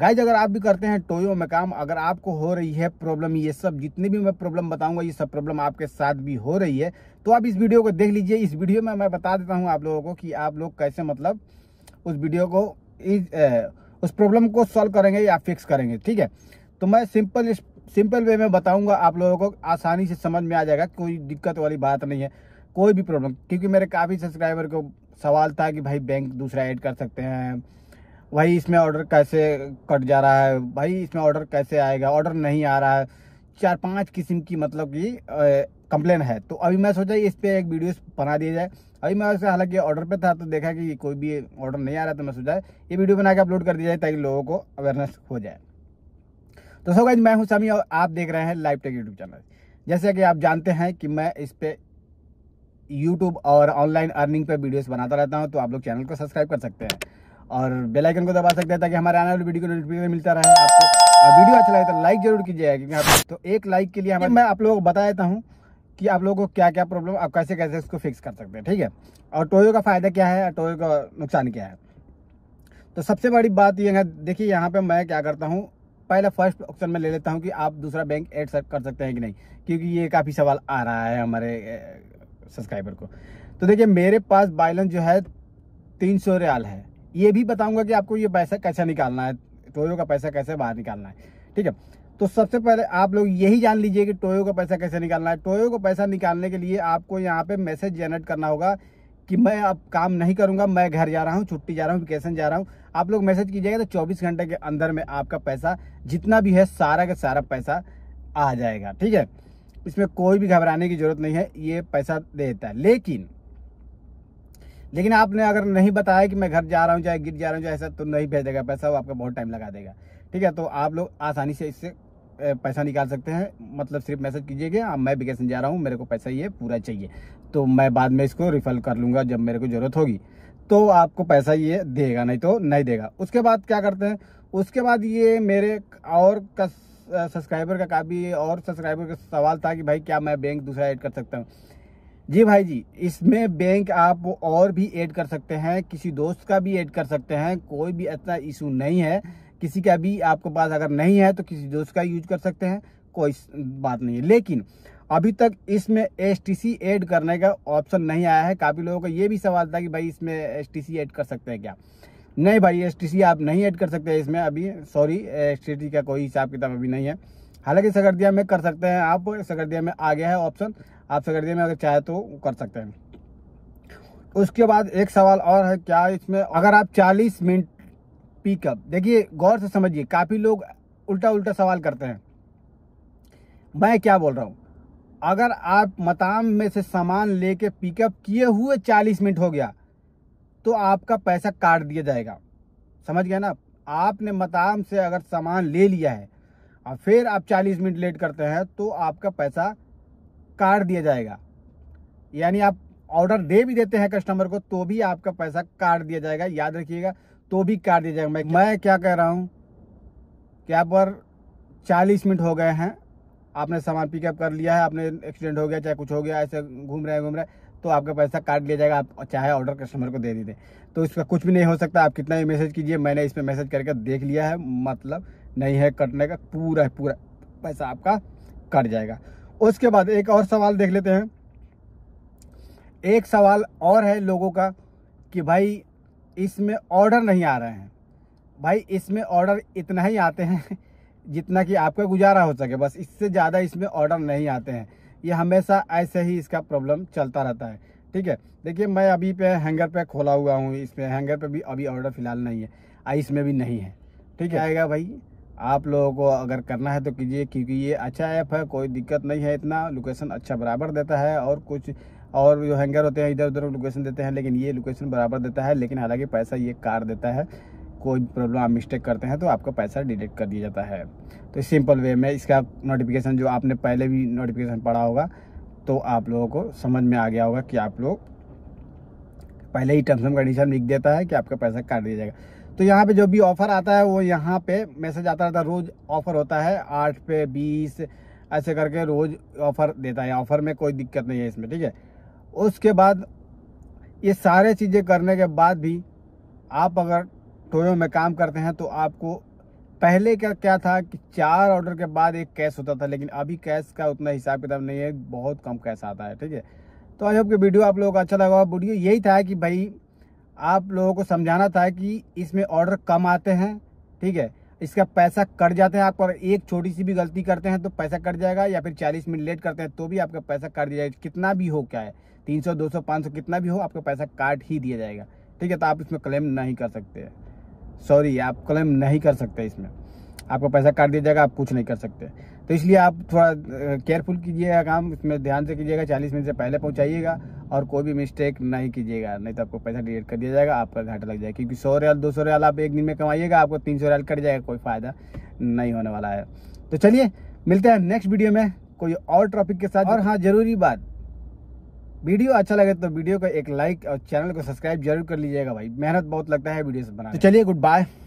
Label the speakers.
Speaker 1: guys अगर आप भी करते हैं टोयो में काम अगर आपको हो रही है प्रॉब्लम ये सब जितनी भी मैं प्रॉब्लम बताऊंगा ये सब प्रॉब्लम आपके साथ भी हो रही है तो आप इस वीडियो को देख लीजिए इस वीडियो में मैं बता देता हूँ आप लोगों को कि आप लोग कैसे मतलब उस वीडियो को इस ए, उस प्रॉब्लम को सॉल्व करेंगे या फिक्स करेंगे ठीक है तो मैं सिंपल सिंपल वे में बताऊँगा आप लोगों को आसानी से समझ में आ जाएगा कोई दिक्कत वाली बात नहीं है कोई भी प्रॉब्लम क्योंकि मेरे काफ़ी सब्सक्राइबर को सवाल था कि भाई बैंक दूसरा ऐड कर सकते हैं वही इसमें ऑर्डर कैसे कट जा रहा है भाई इसमें ऑर्डर कैसे आएगा ऑर्डर नहीं आ रहा है चार पांच किस्म की मतलब कि कंप्लेन है तो अभी मैं सोचा इस पर एक वीडियो बना दिया जाए अभी मैं हालांकि ऑर्डर पे था तो देखा कि कोई भी ऑर्डर नहीं आ रहा तो मैं सोचा ये वीडियो बना के अपलोड कर दिया जाए ताकि लोगों को अवेयरनेस हो जाए तो सो गाइज मैं हूँ समी और आप देख रहे हैं लाइव टेक यूट्यूब चैनल जैसे कि आप जानते हैं कि मैं इस पर यूट्यूब और ऑनलाइन अर्निंग पे वीडियोस बनाता रहता हूँ तो आप लोग चैनल को सब्सक्राइब कर सकते हैं और बेल आइकन को दबा सकते हैं ताकि हमारे आने वाले वीडियो को नोटिफिकेशन मिलता रहे आपको और वीडियो अच्छा लगे तो लाइक जरूर कीजिएगा क्योंकि आप तो एक लाइक के लिए हमें मैं आप लोगों को बता देता हूँ कि आप लोगों को क्या क्या प्रॉब्लम आप कैसे कैसे इसको फिक्स कर सकते हैं ठीक है और टोयो का फ़ायदा क्या है टोयो का नुकसान क्या है तो सबसे बड़ी बात ये है देखिए यहाँ पर मैं क्या करता हूँ पहले फर्स्ट ऑप्शन में ले लेता हूँ कि आप दूसरा बैंक एड कर सकते हैं कि नहीं क्योंकि ये काफ़ी सवाल आ रहा है हमारे सब्सक्राइबर को तो देखिए मेरे पास बैलेंस जो है तीन सौ रियाल है ये भी बताऊंगा कि आपको ये पैसा कैसे निकालना है टोयो का पैसा कैसे बाहर निकालना है ठीक है तो सबसे पहले आप लोग यही जान लीजिए कि टोयो का पैसा कैसे निकालना है टोयो का पैसा निकालने के लिए आपको यहाँ पे मैसेज जनरेट करना होगा कि मैं अब काम नहीं करूंगा मैं घर जा रहा हूँ छुट्टी जा रहा हूँ वेकेशन जा रहा हूँ आप लोग मैसेज कीजिएगा तो 24 घंटे के अंदर में आपका पैसा जितना भी है सारा का सारा पैसा आ जाएगा ठीक है इसमें कोई भी घबराने की ज़रूरत नहीं है ये पैसा देता है लेकिन लेकिन आपने अगर नहीं बताया कि मैं घर जा रहा हूँ चाहे गिर जा रहा हूँ चाहे ऐसा तो नहीं भेजेगा पैसा वो आपका बहुत टाइम लगा देगा ठीक है तो आप लोग आसानी से इससे पैसा निकाल सकते हैं मतलब सिर्फ मैसेज कीजिएगा हाँ, मैं वेकेशन जा रहा हूँ मेरे को पैसा ये पूरा चाहिए तो मैं बाद में इसको रिफंड कर लूँगा जब मेरे को ज़रूरत होगी तो आपको पैसा ये देगा नहीं तो नहीं देगा उसके बाद क्या करते हैं उसके बाद ये मेरे और सब्सक्राइबर का काफ़ी और सब्सक्राइबर का सवाल था कि भाई क्या मैं बैंक दूसरा ऐड कर सकता हूँ जी भाई जी इसमें बैंक आप और भी ऐड कर सकते हैं किसी दोस्त का भी ऐड कर सकते हैं कोई भी इतना इशू नहीं है किसी का भी आपके पास अगर नहीं है तो किसी दोस्त का यूज कर सकते हैं कोई बात नहीं है लेकिन अभी तक इसमें एस टी ऐड करने का ऑप्शन नहीं आया है काफ़ी लोगों का ये भी सवाल था कि भाई इसमें एस टी ऐड कर सकते हैं क्या नहीं भाई एस आप नहीं ऐड कर सकते इसमें अभी सॉरी एस का कोई हिसाब किताब अभी नहीं है हालांकि सगरदिया में कर सकते हैं आप सगरदिया में आ गया है ऑप्शन आप सगरदिया में अगर चाहे तो कर सकते हैं उसके बाद एक सवाल और है क्या इसमें अगर आप 40 मिनट पिकअप देखिए गौर से समझिए काफ़ी लोग उल्टा उल्टा सवाल करते हैं मैं क्या बोल रहा हूँ अगर आप मताम में से सामान लेके पिकअप किए हुए 40 मिनट हो गया तो आपका पैसा काट दिया जाएगा समझ गया ना आपने मताम से अगर सामान ले लिया है और फिर आप 40 मिनट लेट करते हैं तो आपका पैसा काट दिया जाएगा यानी आप ऑर्डर दे भी देते हैं कस्टमर को तो भी आपका पैसा काट दिया जाएगा याद रखिएगा तो भी काट दिया जाएगा मैं मैं क्या कह रहा हूँ क्या पर चालीस मिनट हो गए हैं आपने सामान पिकअप कर लिया है आपने एक्सीडेंट हो गया चाहे कुछ हो गया ऐसे घूम रहे हैं घूम रहे हैं तो आपका पैसा काट लिया जाएगा आप चाहे ऑर्डर कस्टमर को दे दीजिए तो इसका कुछ भी नहीं हो सकता आप कितना भी मैसेज कीजिए मैंने इसमें मैसेज करके देख लिया है मतलब नहीं है कटने का पूरा पूरा पैसा आपका कट जाएगा उसके बाद एक और सवाल देख लेते हैं एक सवाल और है लोगों का कि भाई इसमें ऑर्डर नहीं आ रहे हैं भाई इसमें ऑर्डर इतना ही आते हैं जितना कि आपका गुजारा हो सके बस इससे ज़्यादा इसमें ऑर्डर नहीं आते हैं ये हमेशा ऐसे ही इसका प्रॉब्लम चलता रहता है ठीक है देखिए मैं अभी पे हैंगर पे खोला हुआ हूँ इसमें हैंगर पे भी अभी ऑर्डर फिलहाल नहीं है इसमें भी नहीं है ठीक है आएगा भाई आप लोगों को अगर करना है तो कीजिए क्योंकि ये अच्छा ऐप है कोई दिक्कत नहीं है इतना लोकेशन अच्छा बराबर देता है और कुछ और जो हैंगर होते हैं इधर उधर लोकेशन देते हैं लेकिन ये लोकेशन बराबर देता है लेकिन हालांकि पैसा ये कार देता है कोई प्रॉब्लम आप मिस्टेक करते हैं तो आपका पैसा डिडेक्ट कर दिया जाता है तो सिंपल वे में इसका नोटिफिकेशन जो आपने पहले भी नोटिफिकेशन पढ़ा होगा तो आप लोगों को समझ में आ गया होगा कि आप लोग पहले ही टर्म्स एंड कंडीशन लिख देता है कि आपका पैसा काट दिया जाएगा तो यहाँ पे जो भी ऑफ़र आता है वो यहाँ पे मैसेज आता रहता है रोज़ ऑफ़र होता है आठ पे बीस ऐसे करके रोज़ ऑफ़र देता है ऑफ़र में कोई दिक्कत नहीं है इसमें ठीक है उसके बाद ये सारे चीज़ें करने के बाद भी आप अगर टोयो में काम करते हैं तो आपको पहले का क्या था कि चार ऑर्डर के बाद एक कैश होता था लेकिन अभी कैश का उतना हिसाब किताब नहीं है बहुत कम कैश आता है ठीक है तो आई होप कि वीडियो आप लोगों को अच्छा लगा वीडियो यही था कि भाई आप लोगों को समझाना था कि इसमें ऑर्डर कम आते हैं ठीक है इसका पैसा कट जाते हैं आपको अगर एक छोटी सी भी गलती करते हैं तो पैसा कट जाएगा या फिर 40 मिनट लेट करते हैं तो भी आपका पैसा काट दिया जाएगा कितना भी हो क्या है 300 200 500 कितना भी हो आपका पैसा काट ही दिया जाएगा ठीक है तो आप इसमें क्लेम नहीं कर सकते सॉरी आप क्लेम नहीं कर सकते इसमें आपका पैसा काट दिया जाएगा आप कुछ नहीं कर सकते तो इसलिए आप थोड़ा केयरफुल कीजिएगा काम इसमें ध्यान से कीजिएगा चालीस मिनट से पहले पहुँचाइएगा और कोई भी मिस्टेक नहीं कीजिएगा नहीं तो आपको पैसा डिलीट कर दिया जाएगा आपका घाटा लग जाएगा क्योंकि सौ रियाल दो सौ रियाल आप एक दिन में कमाइएगा आपको तीन सौ रियाल कट जाएगा कोई फ़ायदा नहीं होने वाला है तो चलिए मिलते हैं नेक्स्ट वीडियो में कोई और टॉपिक के साथ और हाँ ज़रूरी बात वीडियो अच्छा लगे तो वीडियो को एक लाइक और चैनल को सब्सक्राइब जरूर कर लीजिएगा भाई मेहनत बहुत लगता है वीडियो बनाने तो चलिए गुड बाय